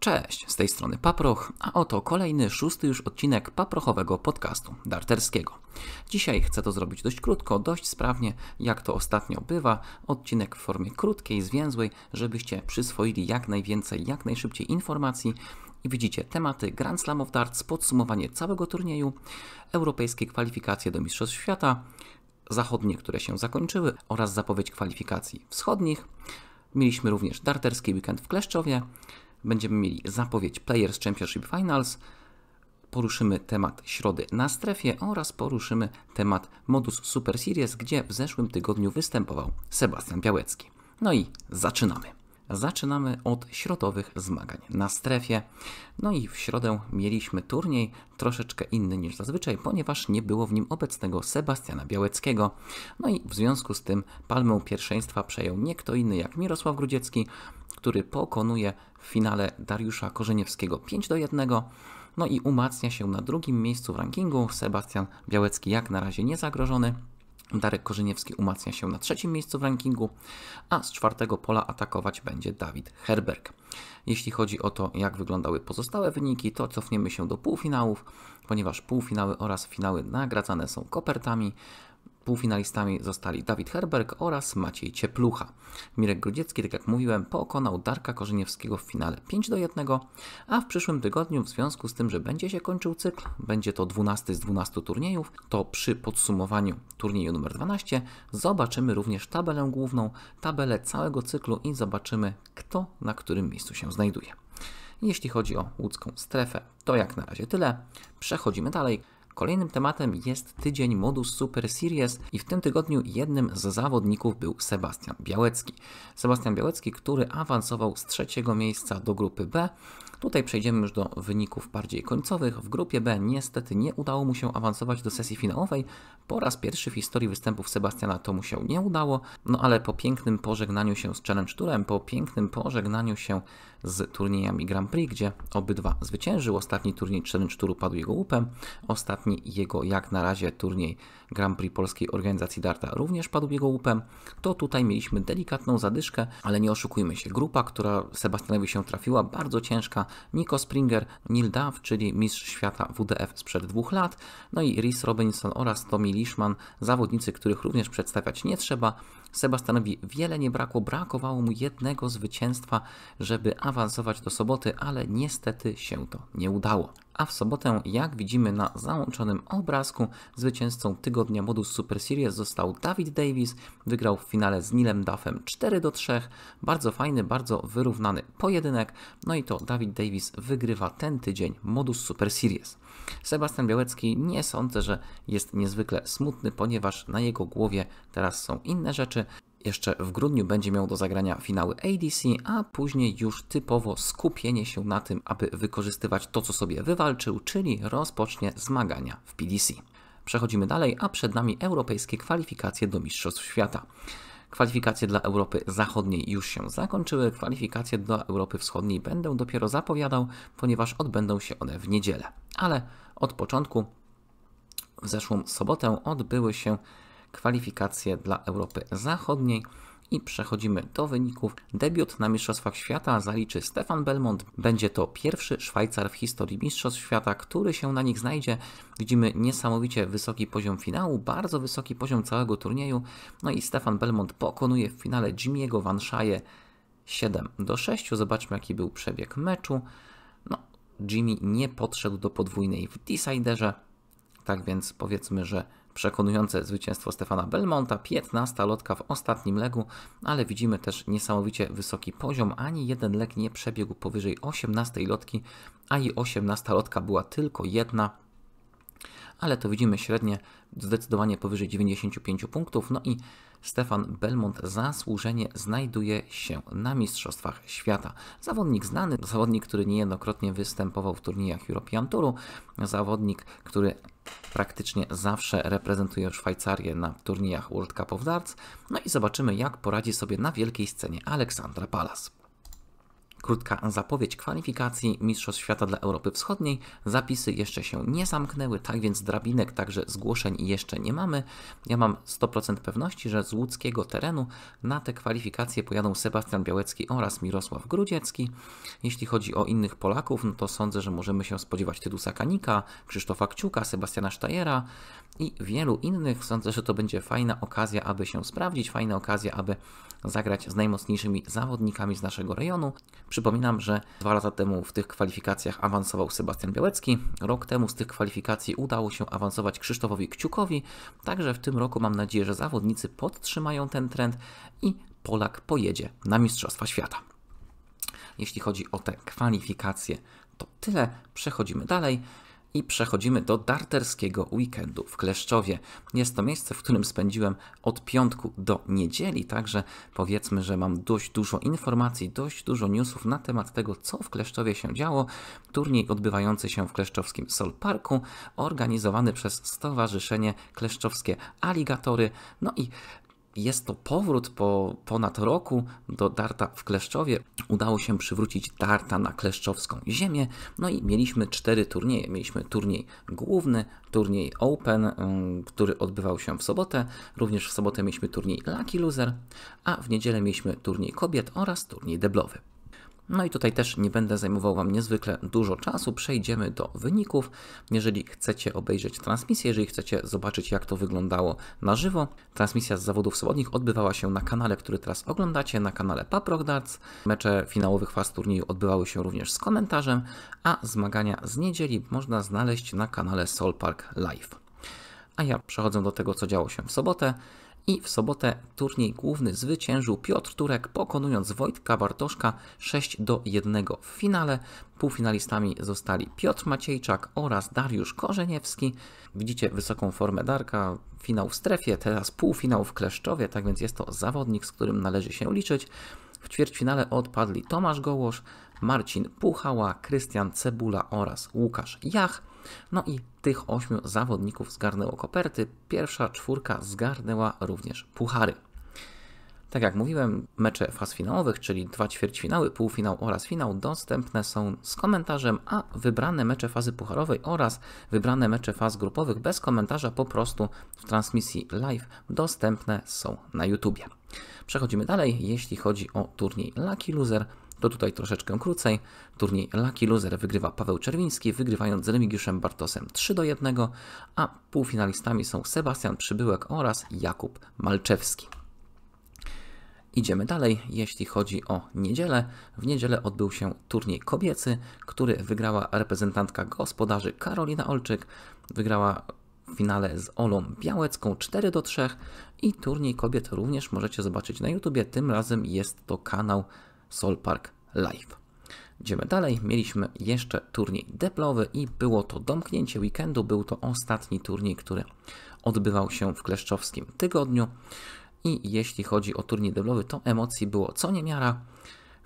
Cześć, z tej strony Paproch, a oto kolejny, szósty już odcinek paprochowego podcastu darterskiego. Dzisiaj chcę to zrobić dość krótko, dość sprawnie, jak to ostatnio bywa. Odcinek w formie krótkiej, zwięzłej, żebyście przyswoili jak najwięcej, jak najszybciej informacji. I widzicie tematy Grand Slam of Darts, podsumowanie całego turnieju, europejskie kwalifikacje do Mistrzostw Świata, zachodnie, które się zakończyły oraz zapowiedź kwalifikacji wschodnich. Mieliśmy również darterski weekend w Kleszczowie, będziemy mieli zapowiedź Players Championship Finals, poruszymy temat środy na strefie oraz poruszymy temat modus Super Series, gdzie w zeszłym tygodniu występował Sebastian Białecki. No i zaczynamy. Zaczynamy od środowych zmagań na strefie. No i w środę mieliśmy turniej troszeczkę inny niż zazwyczaj, ponieważ nie było w nim obecnego Sebastiana Białeckiego. No i w związku z tym palmę pierwszeństwa przejął nie kto inny jak Mirosław Grudziecki, który pokonuje w finale Dariusza Korzeniewskiego 5 do 1. No i umacnia się na drugim miejscu w rankingu. Sebastian Białecki jak na razie niezagrożony. Darek Korzyniewski umacnia się na trzecim miejscu w rankingu, a z czwartego pola atakować będzie Dawid Herberg. Jeśli chodzi o to, jak wyglądały pozostałe wyniki, to cofniemy się do półfinałów, ponieważ półfinały oraz finały nagradzane są kopertami. Półfinalistami zostali Dawid Herberg oraz Maciej Cieplucha. Mirek Grudziecki, tak jak mówiłem, pokonał Darka Korzeniewskiego w finale 5 do 1, a w przyszłym tygodniu w związku z tym, że będzie się kończył cykl, będzie to 12 z 12 turniejów, to przy podsumowaniu turnieju numer 12 zobaczymy również tabelę główną, tabelę całego cyklu i zobaczymy kto na którym miejscu się znajduje. Jeśli chodzi o łódzką strefę, to jak na razie tyle. Przechodzimy dalej. Kolejnym tematem jest tydzień modus Super Series i w tym tygodniu jednym z zawodników był Sebastian Białecki. Sebastian Białecki, który awansował z trzeciego miejsca do grupy B Tutaj przejdziemy już do wyników bardziej końcowych. W grupie B niestety nie udało mu się awansować do sesji finałowej. Po raz pierwszy w historii występów Sebastiana to mu się nie udało, no ale po pięknym pożegnaniu się z Challenge Tourem, po pięknym pożegnaniu się z turniejami Grand Prix, gdzie obydwa zwyciężył. Ostatni turniej Challenge Touru padł jego łupem, ostatni jego jak na razie turniej Grand Prix Polskiej Organizacji Darta również padł jego łupem, to tutaj mieliśmy delikatną zadyszkę, ale nie oszukujmy się. Grupa, która Sebastianowi się trafiła, bardzo ciężka. Nico Springer, Neil Duff, czyli mistrz świata WDF sprzed dwóch lat, no i Rhys Robinson oraz Tommy Lishman, zawodnicy, których również przedstawiać nie trzeba, Sebastianowi wiele nie brakło, brakowało mu jednego zwycięstwa, żeby awansować do soboty, ale niestety się to nie udało. A w sobotę, jak widzimy na załączonym obrazku, zwycięzcą tygodnia modus Super Series został David Davis. Wygrał w finale z Nilem Duffem 4 do 3. Bardzo fajny, bardzo wyrównany pojedynek. No i to David Davis wygrywa ten tydzień modus Super Series. Sebastian Białecki nie sądzę, że jest niezwykle smutny, ponieważ na jego głowie teraz są inne rzeczy. Jeszcze w grudniu będzie miał do zagrania finały ADC, a później już typowo skupienie się na tym, aby wykorzystywać to, co sobie wywalczył, czyli rozpocznie zmagania w PDC. Przechodzimy dalej, a przed nami europejskie kwalifikacje do Mistrzostw Świata. Kwalifikacje dla Europy Zachodniej już się zakończyły, kwalifikacje dla Europy Wschodniej będę dopiero zapowiadał, ponieważ odbędą się one w niedzielę ale od początku w zeszłą sobotę odbyły się kwalifikacje dla Europy Zachodniej i przechodzimy do wyników. Debiut na Mistrzostwach Świata zaliczy Stefan Belmont. Będzie to pierwszy Szwajcar w historii Mistrzostw Świata, który się na nich znajdzie. Widzimy niesamowicie wysoki poziom finału, bardzo wysoki poziom całego turnieju. No i Stefan Belmont pokonuje w finale Jimmy'ego Van Schaje 7 do 6. Zobaczmy jaki był przebieg meczu. Jimmy nie podszedł do podwójnej w Deciderze. Tak więc powiedzmy, że przekonujące zwycięstwo Stefana Belmonta, 15 lotka w ostatnim legu, ale widzimy też niesamowicie wysoki poziom. Ani jeden leg nie przebiegł powyżej 18 lotki, a i 18 lotka była tylko jedna ale to widzimy średnie zdecydowanie powyżej 95 punktów. No i Stefan Belmont zasłużenie znajduje się na Mistrzostwach Świata. Zawodnik znany, zawodnik, który niejednokrotnie występował w turniejach European Touru, zawodnik, który praktycznie zawsze reprezentuje Szwajcarię na turniejach World Cup of Darts. No i zobaczymy, jak poradzi sobie na wielkiej scenie Aleksandra Palas. Krótka zapowiedź kwalifikacji Mistrzostw Świata dla Europy Wschodniej. Zapisy jeszcze się nie zamknęły, tak więc drabinek, także zgłoszeń jeszcze nie mamy. Ja mam 100% pewności, że z łódzkiego terenu na te kwalifikacje pojadą Sebastian Białecki oraz Mirosław Grudziecki. Jeśli chodzi o innych Polaków, no to sądzę, że możemy się spodziewać Tytusa Kanika, Krzysztofa Kciuka, Sebastiana Sztajera i wielu innych. Sądzę, że to będzie fajna okazja, aby się sprawdzić, fajna okazja, aby zagrać z najmocniejszymi zawodnikami z naszego rejonu. Przypominam, że dwa lata temu w tych kwalifikacjach awansował Sebastian Białecki, rok temu z tych kwalifikacji udało się awansować Krzysztofowi Kciukowi, także w tym roku mam nadzieję, że zawodnicy podtrzymają ten trend i Polak pojedzie na Mistrzostwa Świata. Jeśli chodzi o te kwalifikacje, to tyle. Przechodzimy dalej. I przechodzimy do darterskiego weekendu w Kleszczowie. Jest to miejsce, w którym spędziłem od piątku do niedzieli, także powiedzmy, że mam dość dużo informacji, dość dużo newsów na temat tego, co w Kleszczowie się działo. Turniej odbywający się w kleszczowskim Sol Parku, organizowany przez Stowarzyszenie Kleszczowskie Aligatory. No i jest to powrót po ponad roku do darta w Kleszczowie. Udało się przywrócić darta na kleszczowską ziemię. No i mieliśmy cztery turnieje. Mieliśmy turniej główny, turniej Open, y, który odbywał się w sobotę. Również w sobotę mieliśmy turniej Lucky Loser, a w niedzielę mieliśmy turniej kobiet oraz turniej deblowy. No i tutaj też nie będę zajmował Wam niezwykle dużo czasu, przejdziemy do wyników. Jeżeli chcecie obejrzeć transmisję, jeżeli chcecie zobaczyć jak to wyglądało na żywo, transmisja z zawodów wschodnich odbywała się na kanale, który teraz oglądacie, na kanale Paprog Darts. Mecze finałowych faz turnieju odbywały się również z komentarzem, a zmagania z niedzieli można znaleźć na kanale Soul Park Live. A ja przechodzę do tego, co działo się w sobotę i w sobotę turniej główny zwyciężył Piotr Turek, pokonując Wojtka Bartoszka 6 do 1 w finale. Półfinalistami zostali Piotr Maciejczak oraz Dariusz Korzeniewski. Widzicie wysoką formę Darka, finał w strefie, teraz półfinał w Kleszczowie, tak więc jest to zawodnik, z którym należy się liczyć. W ćwierćfinale odpadli Tomasz Gołosz, Marcin Puchała, Krystian Cebula oraz Łukasz Jach. No i tych ośmiu zawodników zgarnęło koperty, pierwsza czwórka zgarnęła również puchary. Tak jak mówiłem, mecze faz finałowych, czyli dwa ćwierćfinały, półfinał oraz finał, dostępne są z komentarzem, a wybrane mecze fazy pucharowej oraz wybrane mecze faz grupowych bez komentarza po prostu w transmisji live dostępne są na YouTubie. Przechodzimy dalej, jeśli chodzi o turniej Lucky Loser to tutaj troszeczkę krócej. Turniej Lucky Loser wygrywa Paweł Czerwiński, wygrywając z Remigiuszem Bartosem 3 do 1, a półfinalistami są Sebastian Przybyłek oraz Jakub Malczewski. Idziemy dalej, jeśli chodzi o niedzielę. W niedzielę odbył się turniej kobiecy, który wygrała reprezentantka gospodarzy Karolina Olczyk. Wygrała w finale z Olą Białecką 4 do 3 i turniej kobiet również możecie zobaczyć na YouTubie. Tym razem jest to kanał Soul Park Live. Idziemy dalej. Mieliśmy jeszcze turniej deplowy i było to domknięcie weekendu. Był to ostatni turniej, który odbywał się w kleszczowskim tygodniu. I jeśli chodzi o turniej deblowy, to emocji było co niemiara.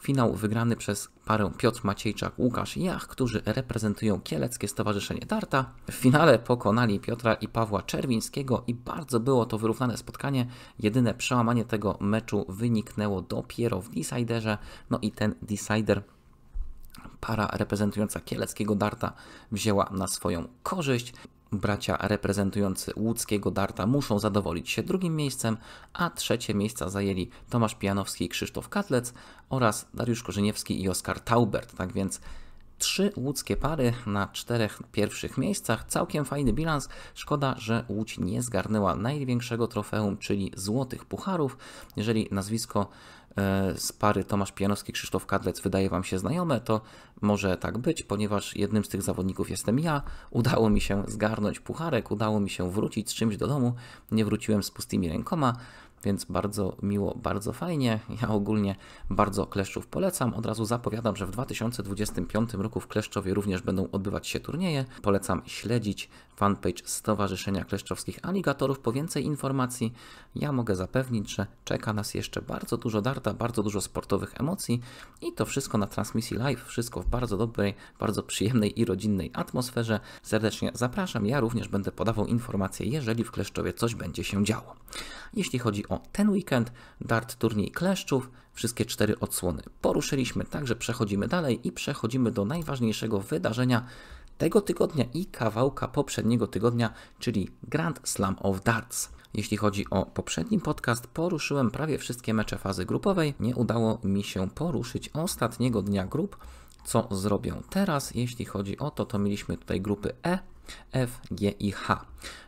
Finał wygrany przez parę Piotr Maciejczak, Łukasz Jach, którzy reprezentują Kieleckie Stowarzyszenie Darta. W finale pokonali Piotra i Pawła Czerwińskiego i bardzo było to wyrównane spotkanie. Jedyne przełamanie tego meczu wyniknęło dopiero w deciderze. No i ten decider para reprezentująca kieleckiego darta wzięła na swoją korzyść. Bracia reprezentujący łódzkiego darta muszą zadowolić się drugim miejscem, a trzecie miejsca zajęli Tomasz Pijanowski i Krzysztof Katlec oraz Dariusz Korzyniewski i Oskar Taubert. Tak więc trzy łódzkie pary na czterech pierwszych miejscach. Całkiem fajny bilans. Szkoda, że Łódź nie zgarnęła największego trofeum, czyli złotych pucharów. Jeżeli nazwisko E, z pary Tomasz Pianowski Krzysztof Kadlec wydaje Wam się znajome, to może tak być, ponieważ jednym z tych zawodników jestem ja. Udało mi się zgarnąć pucharek, udało mi się wrócić z czymś do domu, nie wróciłem z pustymi rękoma więc bardzo miło, bardzo fajnie. Ja ogólnie bardzo kleszczów polecam. Od razu zapowiadam, że w 2025 roku w Kleszczowie również będą odbywać się turnieje. Polecam śledzić fanpage Stowarzyszenia Kleszczowskich Aligatorów po więcej informacji. Ja mogę zapewnić, że czeka nas jeszcze bardzo dużo darta, bardzo dużo sportowych emocji i to wszystko na transmisji live, wszystko w bardzo dobrej, bardzo przyjemnej i rodzinnej atmosferze. Serdecznie zapraszam. Ja również będę podawał informacje, jeżeli w Kleszczowie coś będzie się działo. Jeśli chodzi o o, ten weekend dart turniej kleszczów, wszystkie cztery odsłony poruszyliśmy, także przechodzimy dalej i przechodzimy do najważniejszego wydarzenia tego tygodnia i kawałka poprzedniego tygodnia, czyli Grand Slam of Darts. Jeśli chodzi o poprzedni podcast, poruszyłem prawie wszystkie mecze fazy grupowej. Nie udało mi się poruszyć ostatniego dnia grup. Co zrobię teraz? Jeśli chodzi o to, to mieliśmy tutaj grupy E, F, G i H.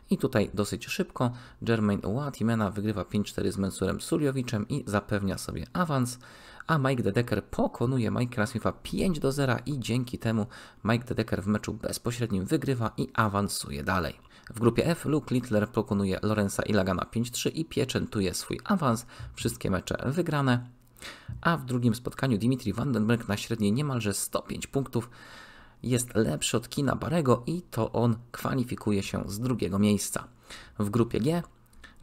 I tutaj dosyć szybko Jermaine Watimena wygrywa 5-4 z Mensurem Suljowiczem i zapewnia sobie awans, a Mike Dedeker pokonuje Mike'a Smitha 5 0 i dzięki temu Mike Dedeker w meczu bezpośrednim wygrywa i awansuje dalej. W grupie F Luke Littler pokonuje Lorenza Ilagana 5-3 i pieczętuje swój awans, wszystkie mecze wygrane. A w drugim spotkaniu Dimitri Vandenberg na średniej niemalże 105 punktów jest lepszy od Kina Barego i to on kwalifikuje się z drugiego miejsca. W grupie G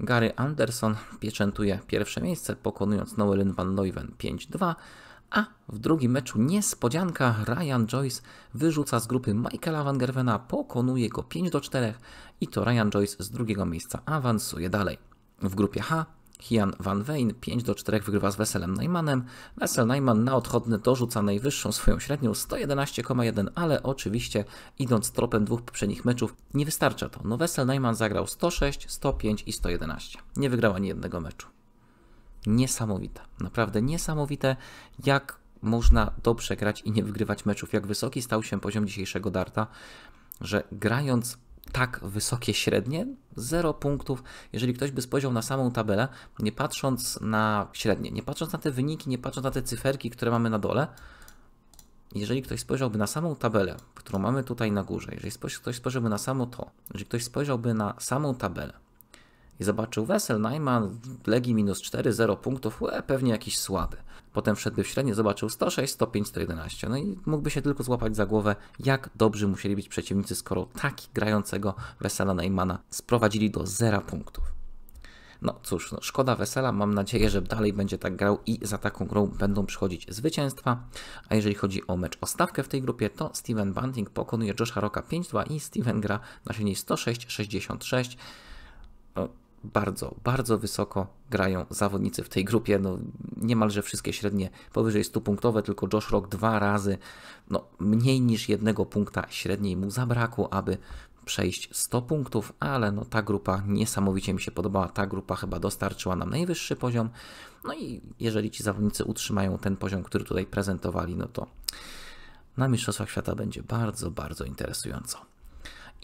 Gary Anderson pieczętuje pierwsze miejsce, pokonując Noelin van Neuven 5-2, a w drugim meczu niespodzianka Ryan Joyce wyrzuca z grupy Michaela van Gerwena, pokonuje go 5-4 i to Ryan Joyce z drugiego miejsca awansuje dalej. W grupie H Hian Van Wijn 5 do 4 wygrywa z Weselem Neymanem. Wesel Neyman na odchodne dorzuca najwyższą swoją średnią 111,1, ale oczywiście idąc tropem dwóch poprzednich meczów nie wystarcza to. No Wesel Neyman zagrał 106, 105 i 111. Nie wygrał ani jednego meczu. Niesamowite, naprawdę niesamowite, jak można dobrze grać i nie wygrywać meczów. Jak wysoki stał się poziom dzisiejszego darta, że grając tak wysokie średnie, 0 punktów, jeżeli ktoś by spojrzał na samą tabelę, nie patrząc na średnie, nie patrząc na te wyniki, nie patrząc na te cyferki, które mamy na dole, jeżeli ktoś spojrzałby na samą tabelę, którą mamy tutaj na górze, jeżeli ktoś spojrzałby na samo to, jeżeli ktoś spojrzałby na samą tabelę, i zobaczył Wesselheima, Legi minus 4, 0 punktów, łe, pewnie jakiś słaby. Potem wszedł w średnie, zobaczył 106, 105, 111. No i mógłby się tylko złapać za głowę, jak dobrzy musieli być przeciwnicy, skoro taki grającego Wesela Neymana sprowadzili do 0 punktów. No cóż, no, szkoda wesela, mam nadzieję, że dalej będzie tak grał i za taką grą będą przychodzić zwycięstwa. A jeżeli chodzi o mecz o stawkę w tej grupie, to Steven Bunting pokonuje Josha Rocka 5-2 i Steven gra na silniej 106-66 bardzo, bardzo wysoko grają zawodnicy w tej grupie. No, niemalże wszystkie średnie powyżej 100 punktowe, tylko Josh Rock dwa razy, no, mniej niż jednego punkta średniej mu zabrakło, aby przejść 100 punktów, ale no, ta grupa niesamowicie mi się podobała. Ta grupa chyba dostarczyła nam najwyższy poziom. No i jeżeli ci zawodnicy utrzymają ten poziom, który tutaj prezentowali, no to na Mistrzostwach Świata będzie bardzo, bardzo interesująco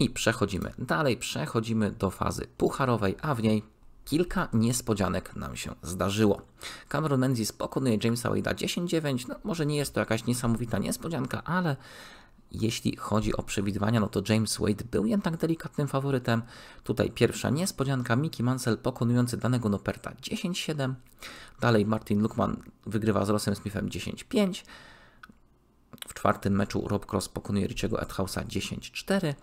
i przechodzimy dalej, przechodzimy do fazy pucharowej, a w niej kilka niespodzianek nam się zdarzyło. Cameron Menzies pokonuje Jamesa Wade'a 10-9, no może nie jest to jakaś niesamowita niespodzianka, ale jeśli chodzi o przewidywania, no to James Wade był jednak delikatnym faworytem. Tutaj pierwsza niespodzianka, Mickey Mansell pokonujący danego Noperta 10-7. Dalej Martin Lukman wygrywa z Rossem Smithem 10-5. W czwartym meczu Rob Cross pokonuje Richiego Edhausa 10-4.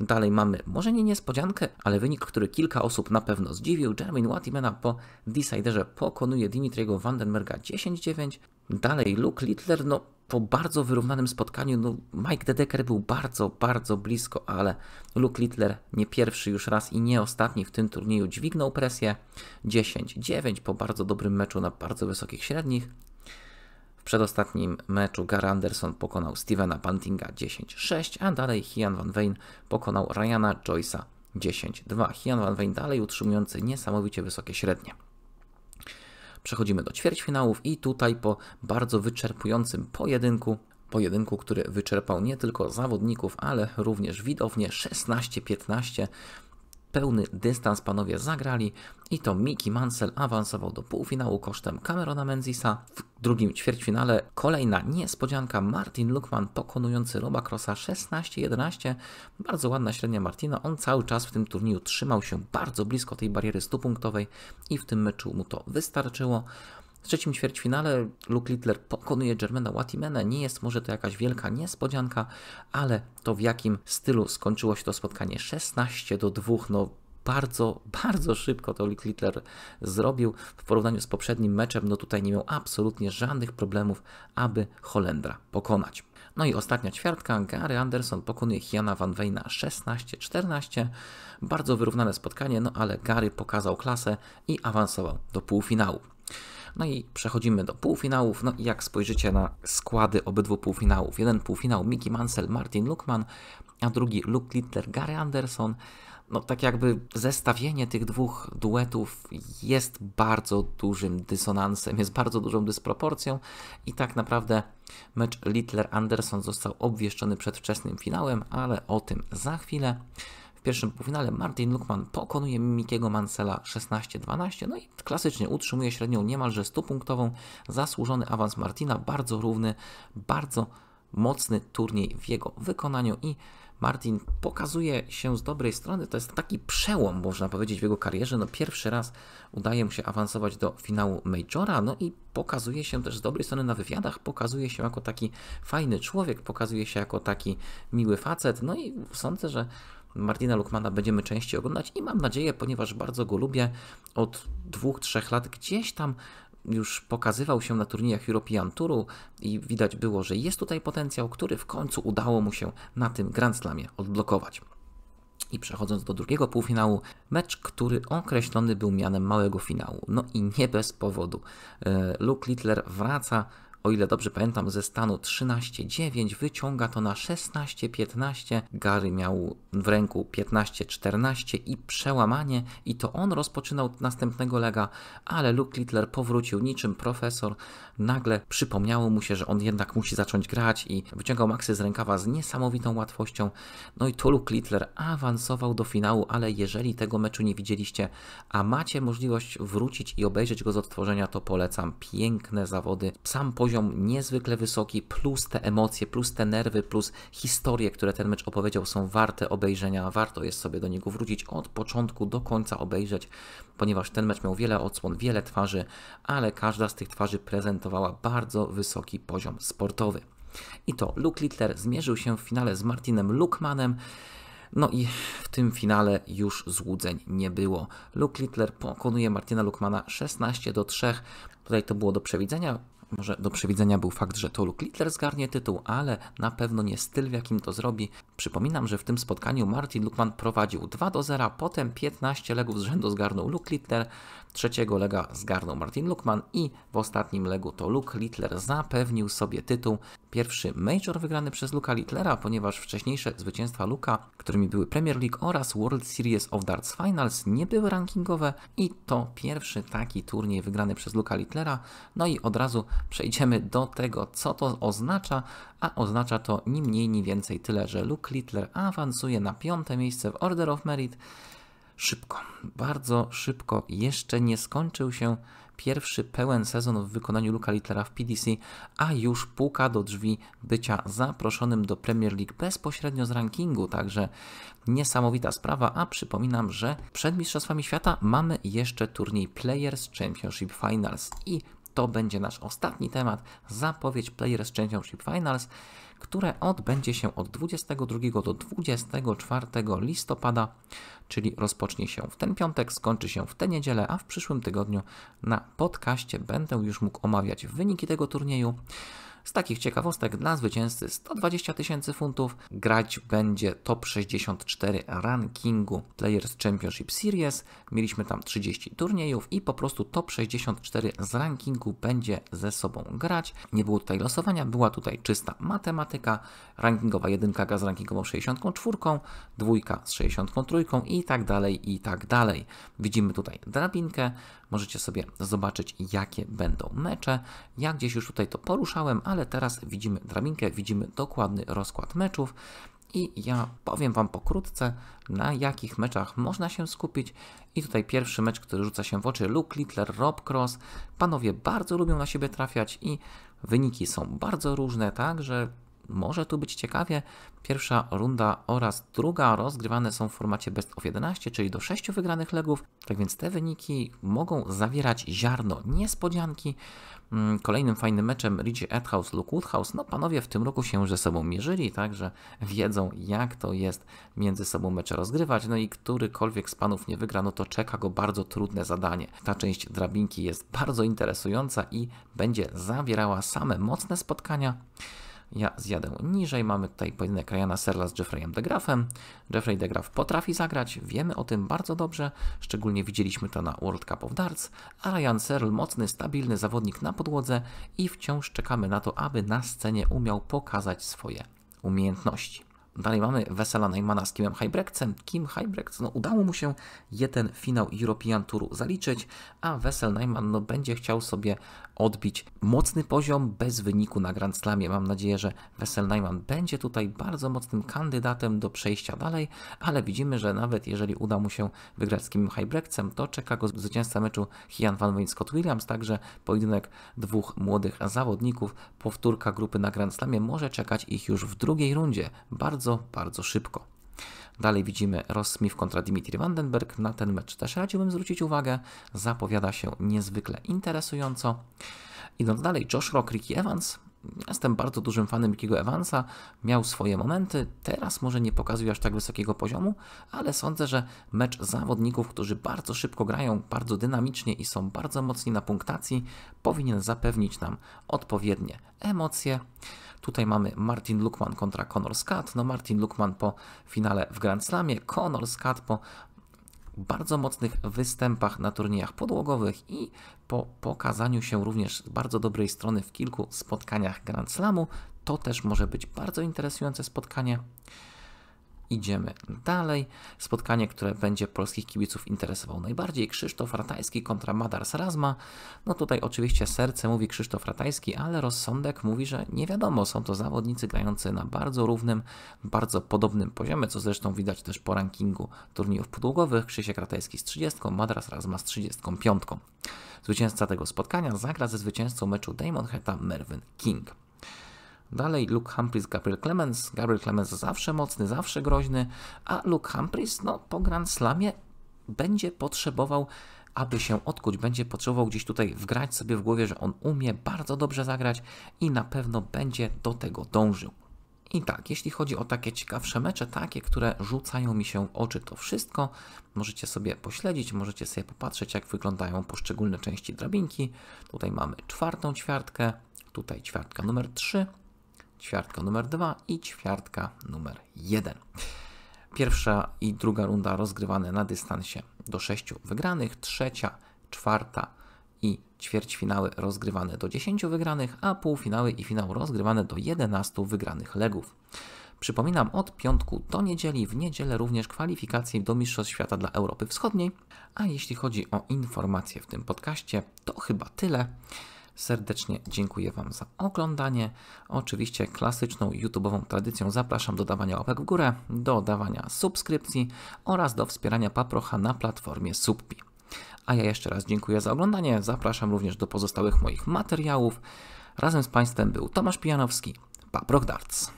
Dalej mamy, może nie niespodziankę, ale wynik, który kilka osób na pewno zdziwił. Jermaine Watimena po deciderze pokonuje Dimitriego Vandenberga 10-9. Dalej Luke Littler, no po bardzo wyrównanym spotkaniu, no Mike Dedeker był bardzo, bardzo blisko, ale Luke Littler nie pierwszy już raz i nie ostatni w tym turnieju dźwignął presję. 10-9 po bardzo dobrym meczu na bardzo wysokich średnich przedostatnim meczu Garanderson Anderson pokonał Stevena Buntinga 10-6, a dalej Hian Van Veen pokonał Ryana Joyce'a 10-2. Hian Van Veen dalej utrzymujący niesamowicie wysokie średnie. Przechodzimy do ćwierćfinałów i tutaj po bardzo wyczerpującym pojedynku pojedynku, który wyczerpał nie tylko zawodników, ale również widownię 16-15 pełny dystans panowie zagrali i to Mickey Mansell awansował do półfinału kosztem Camerona Menzisa. W drugim ćwierćfinale kolejna niespodzianka Martin Lukman pokonujący Roba Crossa 16-11. Bardzo ładna średnia Martina. On cały czas w tym turnieju trzymał się bardzo blisko tej bariery 100-punktowej i w tym meczu mu to wystarczyło. W trzecim ćwierćfinale Luke Littler pokonuje Germana Watimena. Nie jest może to jakaś wielka niespodzianka, ale to w jakim stylu skończyło się to spotkanie 16 do 2, no bardzo, bardzo szybko to Luke Littler zrobił. W porównaniu z poprzednim meczem, no tutaj nie miał absolutnie żadnych problemów, aby Holendra pokonać. No i ostatnia ćwiartka, Gary Anderson pokonuje Hiana Van Weyna 16-14. Bardzo wyrównane spotkanie, no ale Gary pokazał klasę i awansował do półfinału. No i przechodzimy do półfinałów. No i jak spojrzycie na składy obydwu półfinałów. Jeden półfinał Mickey Mansell, Martin Lukman, a drugi Luke Littler, Gary Anderson. No tak jakby zestawienie tych dwóch duetów jest bardzo dużym dysonansem, jest bardzo dużą dysproporcją i tak naprawdę mecz Littler-Anderson został obwieszczony przedwczesnym finałem, ale o tym za chwilę. W pierwszym półfinale Martin Lukman pokonuje Mikiego Mansela 16-12, no i klasycznie utrzymuje średnią niemalże 100-punktową. Zasłużony awans Martina, bardzo równy, bardzo mocny turniej w jego wykonaniu i Martin pokazuje się z dobrej strony. To jest taki przełom, można powiedzieć, w jego karierze. No pierwszy raz udaje mu się awansować do finału Majora, no i pokazuje się też z dobrej strony na wywiadach. Pokazuje się jako taki fajny człowiek, pokazuje się jako taki miły facet. No i sądzę, że Martina Lukmana będziemy częściej oglądać i mam nadzieję, ponieważ bardzo go lubię od dwóch, trzech lat, gdzieś tam już pokazywał się na turniejach European Touru i widać było, że jest tutaj potencjał, który w końcu udało mu się na tym Grand Slamie odblokować. I przechodząc do drugiego półfinału, mecz, który określony był mianem małego finału. No i nie bez powodu. E, Luke Littler wraca o ile dobrze pamiętam, ze stanu 13-9, wyciąga to na 16-15. Gary miał w ręku 15-14 i przełamanie, i to on rozpoczynał następnego lega, ale Luke Littler powrócił niczym profesor. Nagle przypomniało mu się, że on jednak musi zacząć grać i wyciągał maksy z rękawa z niesamowitą łatwością. No i to Luke Littler awansował do finału, ale jeżeli tego meczu nie widzieliście, a macie możliwość wrócić i obejrzeć go z odtworzenia, to polecam. Piękne zawody. Sam poziom poziom niezwykle wysoki, plus te emocje, plus te nerwy, plus historie, które ten mecz opowiedział, są warte obejrzenia. Warto jest sobie do niego wrócić od początku do końca obejrzeć, ponieważ ten mecz miał wiele odsłon, wiele twarzy, ale każda z tych twarzy prezentowała bardzo wysoki poziom sportowy. I to Luke Littler zmierzył się w finale z Martinem Lukmanem. No i w tym finale już złudzeń nie było. Luke Littler pokonuje Martina Lukmana 16 do 3. Tutaj to było do przewidzenia. Może do przewidzenia był fakt, że to Luke Littler zgarnie tytuł, ale na pewno nie styl, w jakim to zrobi. Przypominam, że w tym spotkaniu Martin Lukman prowadził 2 do 0, potem 15 legów z rzędu zgarnął Luke Littler, Trzeciego lega zgarnął Martin Lukman i w ostatnim legu to Luke Littler zapewnił sobie tytuł. Pierwszy major wygrany przez Luka Littlera, ponieważ wcześniejsze zwycięstwa Luka, którymi były Premier League oraz World Series of Darts Finals, nie były rankingowe i to pierwszy taki turniej wygrany przez Luka Littlera. No i od razu przejdziemy do tego, co to oznacza, a oznacza to ni mniej, ni więcej tyle, że Luke Littler awansuje na piąte miejsce w Order of Merit szybko, bardzo szybko. Jeszcze nie skończył się pierwszy pełen sezon w wykonaniu Luka Littlera w PDC, a już puka do drzwi bycia zaproszonym do Premier League bezpośrednio z rankingu, także niesamowita sprawa, a przypominam, że przed Mistrzostwami Świata mamy jeszcze turniej Players Championship Finals i to będzie nasz ostatni temat, zapowiedź Players Championship Finals, które odbędzie się od 22 do 24 listopada, czyli rozpocznie się w ten piątek, skończy się w tę niedzielę, a w przyszłym tygodniu na podcaście będę już mógł omawiać wyniki tego turnieju. Z takich ciekawostek dla zwycięzcy 120 tysięcy funtów grać będzie top 64 rankingu Players Championship Series. Mieliśmy tam 30 turniejów i po prostu top 64 z rankingu będzie ze sobą grać. Nie było tutaj losowania, była tutaj czysta matematyka. Rankingowa jedynka gra z rankingową 64, dwójka z 63 i tak dalej, i tak dalej. Widzimy tutaj drabinkę. Możecie sobie zobaczyć, jakie będą mecze. Ja gdzieś już tutaj to poruszałem, ale teraz widzimy drabinkę, widzimy dokładny rozkład meczów. I ja powiem Wam pokrótce, na jakich meczach można się skupić. I tutaj pierwszy mecz, który rzuca się w oczy, Luke Littler, Rob Cross. Panowie bardzo lubią na siebie trafiać i wyniki są bardzo różne, także może tu być ciekawie. Pierwsza runda oraz druga rozgrywane są w formacie best of 11, czyli do 6 wygranych legów. Tak więc te wyniki mogą zawierać ziarno niespodzianki. Mm, kolejnym fajnym meczem Ridge Edhouse, Luke Woodhouse. No panowie w tym roku się ze sobą mierzyli, także wiedzą jak to jest między sobą mecze rozgrywać. No i którykolwiek z panów nie wygra, no to czeka go bardzo trudne zadanie. Ta część drabinki jest bardzo interesująca i będzie zawierała same mocne spotkania ja zjadę niżej. Mamy tutaj pojedynek Ryana Serla z Jeffreyem de DeGraffem. Jeffrey de Graff potrafi zagrać, wiemy o tym bardzo dobrze, szczególnie widzieliśmy to na World Cup of Darts, a Ryan Serl mocny, stabilny zawodnik na podłodze i wciąż czekamy na to, aby na scenie umiał pokazać swoje umiejętności. Dalej mamy Wesela Neymana z Kimem Hybrekcem. Kim Hybrex, no udało mu się jeden finał European Touru zaliczyć, a Wesel Neyman no, będzie chciał sobie odbić mocny poziom bez wyniku na Grand Slamie. Mam nadzieję, że Wessel Najman będzie tutaj bardzo mocnym kandydatem do przejścia dalej, ale widzimy, że nawet jeżeli uda mu się wygrać z kimś Hybrekcem, to czeka go zwycięzca meczu Hian Van Wijn Scott Williams, także pojedynek dwóch młodych zawodników, powtórka grupy na Grand Slamie może czekać ich już w drugiej rundzie, bardzo, bardzo szybko. Dalej widzimy Ross Smith kontra Dimitri Vandenberg. Na ten mecz też radziłbym zwrócić uwagę. Zapowiada się niezwykle interesująco. Idąc dalej, Josh Rock, Ricky Evans, Jestem bardzo dużym fanem Mickiego Evansa, miał swoje momenty, teraz może nie pokazuje aż tak wysokiego poziomu, ale sądzę, że mecz zawodników, którzy bardzo szybko grają, bardzo dynamicznie i są bardzo mocni na punktacji, powinien zapewnić nam odpowiednie emocje. Tutaj mamy Martin Lukman kontra Conor Scott. No Martin Lukman po finale w Grand Slamie, Conor Scott po bardzo mocnych występach na turniejach podłogowych i po pokazaniu się również z bardzo dobrej strony w kilku spotkaniach Grand Slamu. To też może być bardzo interesujące spotkanie idziemy dalej. Spotkanie, które będzie polskich kibiców interesowało najbardziej, Krzysztof Ratajski kontra Madar Sarazma. No tutaj oczywiście serce mówi Krzysztof Ratajski, ale rozsądek mówi, że nie wiadomo, są to zawodnicy grający na bardzo równym, bardzo podobnym poziomie, co zresztą widać też po rankingu turniejów podłogowych. Krzysiek Ratajski z 30, Madar Sarazma z 35. Zwycięzca tego spotkania zagra ze zwycięzcą meczu Damon Heta Mervyn King. Dalej Luke Humphries, Gabriel Clemens. Gabriel Clemens zawsze mocny, zawsze groźny, a Luke Humphries no, po Grand Slamie będzie potrzebował, aby się odkuć, będzie potrzebował gdzieś tutaj wgrać sobie w głowie, że on umie bardzo dobrze zagrać i na pewno będzie do tego dążył. I tak, jeśli chodzi o takie ciekawsze mecze, takie, które rzucają mi się w oczy, to wszystko możecie sobie pośledzić, możecie sobie popatrzeć, jak wyglądają poszczególne części drabinki. Tutaj mamy czwartą ćwiartkę, tutaj ćwiartka numer 3, ćwiartka numer 2 i ćwiartka numer 1. Pierwsza i druga runda rozgrywane na dystansie do 6 wygranych, trzecia, czwarta i ćwierćfinały rozgrywane do 10 wygranych, a półfinały i finał rozgrywane do 11 wygranych legów. Przypominam, od piątku do niedzieli, w niedzielę również kwalifikacje do Mistrzostw Świata dla Europy Wschodniej. A jeśli chodzi o informacje w tym podcaście, to chyba tyle. Serdecznie dziękuję Wam za oglądanie. Oczywiście klasyczną YouTube'ową tradycją zapraszam do dawania łapek w górę, do dawania subskrypcji oraz do wspierania Paprocha na platformie Subpi. A ja jeszcze raz dziękuję za oglądanie. Zapraszam również do pozostałych moich materiałów. Razem z Państwem był Tomasz Pijanowski, Paproch Darts.